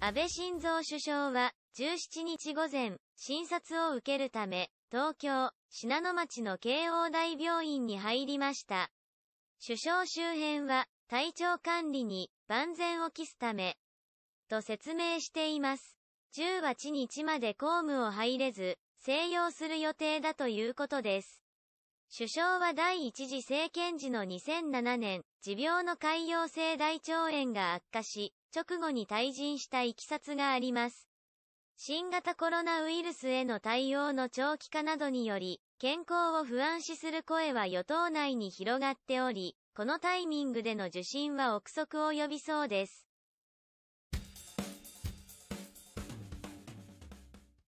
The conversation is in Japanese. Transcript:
安倍晋三首相は、17日午前、診察を受けるため、東京、品野町の慶応大病院に入りました。首相周辺は、体調管理に万全を期すため、と説明しています。18日まで公務を入れず、静養する予定だということです。首相は第一次政権時の2007年、持病の潰瘍性大腸炎が悪化し、直後に退陣したいきさつがあります。新型コロナウイルスへの対応の長期化などにより、健康を不安視する声は与党内に広がっており、このタイミングでの受診は憶測を呼びそうです。